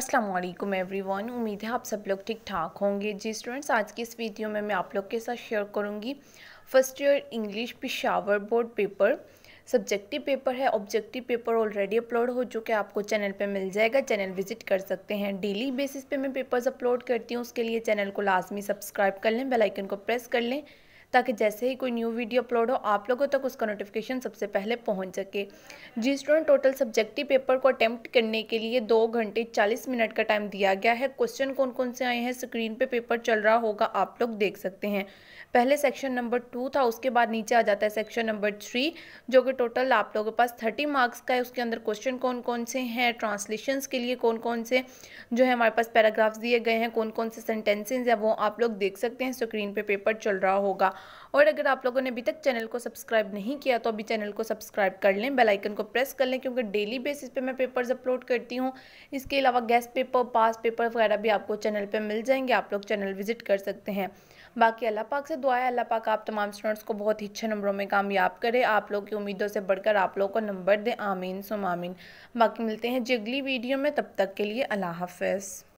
Aslam everyone उम्मीद है आप सब लोग ठीक ठाक होंगे जी स्टूडेंट्स आज की इस वीडियो में मैं आप लोग के साथ शेयर करूंगी first year English Peshawar board paper subjective paper है ऑब्जेक्टिव पेपर ऑलरेडी अपलोड हो चुके हैं आपको चैनल पे मिल जाएगा चैनल विजिट कर सकते हैं डेली बेसिस पे मैं पेपर्स अपलोड करती हूँ उसके लिए चैनल को लाजमी सब्सक्राइब कर लें बेलाइकन को प्रेस कर लें ताकि जैसे ही कोई न्यू वीडियो अपलोड हो आप लोगों तक उसका नोटिफिकेशन सबसे पहले पहुँच सके जी स्टूडेंट टोटल सब्जेक्टिव पेपर को अटैम्प्ट करने के लिए दो घंटे चालीस मिनट का टाइम दिया गया है क्वेश्चन कौन कौन से आए हैं स्क्रीन पे पेपर चल रहा होगा आप लोग देख सकते हैं पहले सेक्शन नंबर टू था उसके बाद नीचे आ जाता है सेक्शन नंबर थ्री जो कि टोटल आप लोगों के पास थर्टी मार्क्स का है उसके अंदर क्वेश्चन कौन कौन से हैं ट्रांसलेशन के लिए कौन कौन से जो है हमारे पास पैराग्राफ्स दिए गए हैं कौन कौन से सेंटेंसेज हैं वो आप लोग देख सकते हैं स्क्रीन पे पेपर चल रहा होगा और अगर आप लोगों ने अभी तक चैनल को सब्सक्राइब नहीं किया तो अभी चैनल को सब्सक्राइब कर लें बेल आइकन को प्रेस कर लें क्योंकि डेली बेसिस पे मैं पेपर्स अपलोड करती हूँ इसके अलावा गेस्ट पेपर पास पेपर वगैरह भी आपको चैनल पर मिल जाएंगे आप लोग चैनल विजिट कर सकते हैं बाकी अल्लाह पाक से दुआ है अल्लाह पाक आप तमाम स्टूडेंट्स को बहुत ही अच्छे नंबरों में कामयाब करें आप लोग की उम्मीदों से बढ़कर आप लोगों को नंबर दें आमीन सुम आमीन बाकी मिलते हैं जगली वीडियो में तब तक के लिए अल्लाह हाफ